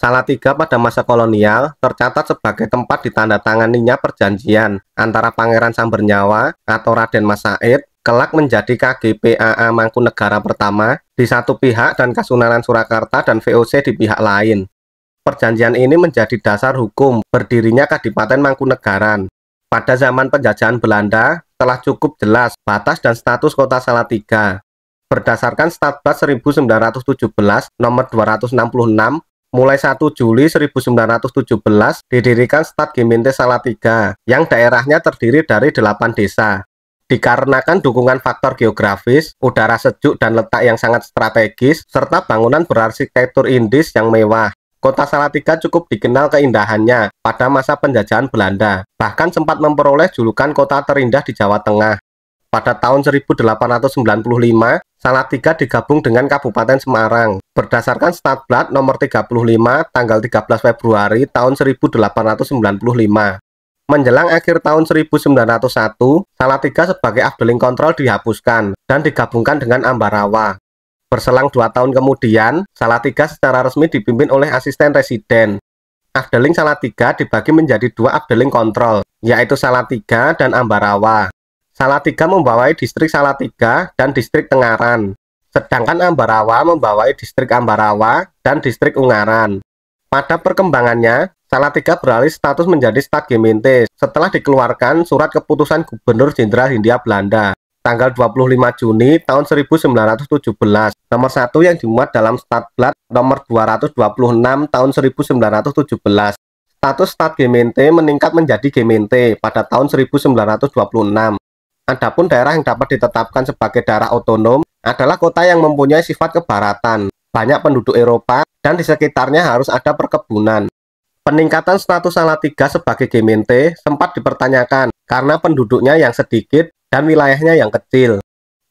Salatiga pada masa kolonial tercatat sebagai tempat ditandatanganinya perjanjian antara Pangeran Sambernyawa atau Raden Mas Said kelak menjadi KGPAA Mangkunegara pertama di satu pihak dan Kasunanan Surakarta dan VOC di pihak lain. Perjanjian ini menjadi dasar hukum berdirinya Kadipaten Mangkunegaran. Pada zaman penjajahan Belanda, telah cukup jelas batas dan status kota Salatiga. Berdasarkan Statbat 1917 nomor 266 Mulai 1 Juli 1917 didirikan Stad Giminte Salatiga yang daerahnya terdiri dari 8 desa. Dikarenakan dukungan faktor geografis, udara sejuk dan letak yang sangat strategis, serta bangunan berarsitektur Indis yang mewah, Kota Salatiga cukup dikenal keindahannya pada masa penjajahan Belanda, bahkan sempat memperoleh julukan kota terindah di Jawa Tengah pada tahun 1895, Salatiga digabung dengan Kabupaten Semarang. Berdasarkan Statblat nomor 35 tanggal 13 Februari tahun 1895. Menjelang akhir tahun 1901, Salatiga sebagai Afdeling Kontrol dihapuskan dan digabungkan dengan Ambarawa. Berselang dua tahun kemudian, Salatiga secara resmi dipimpin oleh asisten residen. Afdeling Salatiga dibagi menjadi dua Afdeling Kontrol, yaitu Salatiga dan Ambarawa. Salatiga membawai distrik Salatiga dan distrik Tengaran, sedangkan Ambarawa membawai distrik Ambarawa dan distrik Ungaran. Pada perkembangannya, Salatiga beralih status menjadi Stad Gemeente setelah dikeluarkan surat keputusan Gubernur Jenderal Hindia Belanda tanggal 25 Juni tahun 1917 nomor 1 yang dimuat dalam Stadblad nomor 226 tahun 1917 status Stad Gemeente meningkat menjadi Gemeente pada tahun 1926 Adapun daerah yang dapat ditetapkan sebagai daerah otonom adalah kota yang mempunyai sifat kebaratan, banyak penduduk Eropa, dan di sekitarnya harus ada perkebunan. Peningkatan status Salatiga sebagai Gemente sempat dipertanyakan karena penduduknya yang sedikit dan wilayahnya yang kecil.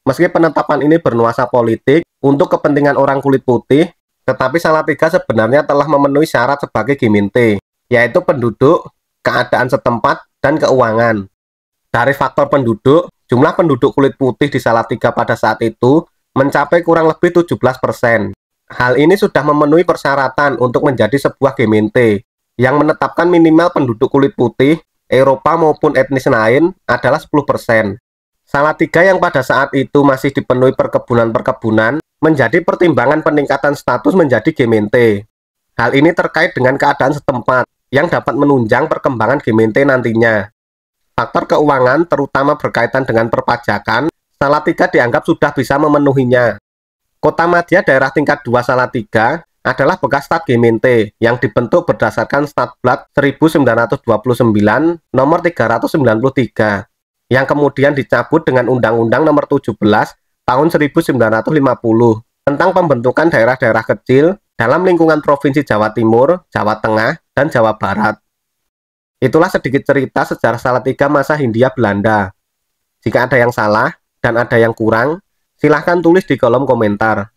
Meski penetapan ini bernuansa politik untuk kepentingan orang kulit putih, tetapi Salatiga sebenarnya telah memenuhi syarat sebagai Gemente, yaitu penduduk, keadaan setempat, dan keuangan. Dari faktor penduduk, jumlah penduduk kulit putih di Salatiga pada saat itu mencapai kurang lebih 17%. Hal ini sudah memenuhi persyaratan untuk menjadi sebuah gemente yang menetapkan minimal penduduk kulit putih Eropa maupun etnis lain adalah 10%. Salatiga yang pada saat itu masih dipenuhi perkebunan-perkebunan menjadi pertimbangan peningkatan status menjadi gemente. Hal ini terkait dengan keadaan setempat yang dapat menunjang perkembangan gemente nantinya. Faktor keuangan, terutama berkaitan dengan perpajakan, Salatiga dianggap sudah bisa memenuhinya. Kota Madia daerah tingkat 2 Salatiga adalah bekas Stat Gemente yang dibentuk berdasarkan Statblad 1929 nomor 393 yang kemudian dicabut dengan Undang-Undang nomor 17 tahun 1950 tentang pembentukan daerah-daerah kecil dalam lingkungan Provinsi Jawa Timur, Jawa Tengah, dan Jawa Barat. Itulah sedikit cerita sejarah Salatiga masa Hindia Belanda. Jika ada yang salah dan ada yang kurang, silahkan tulis di kolom komentar.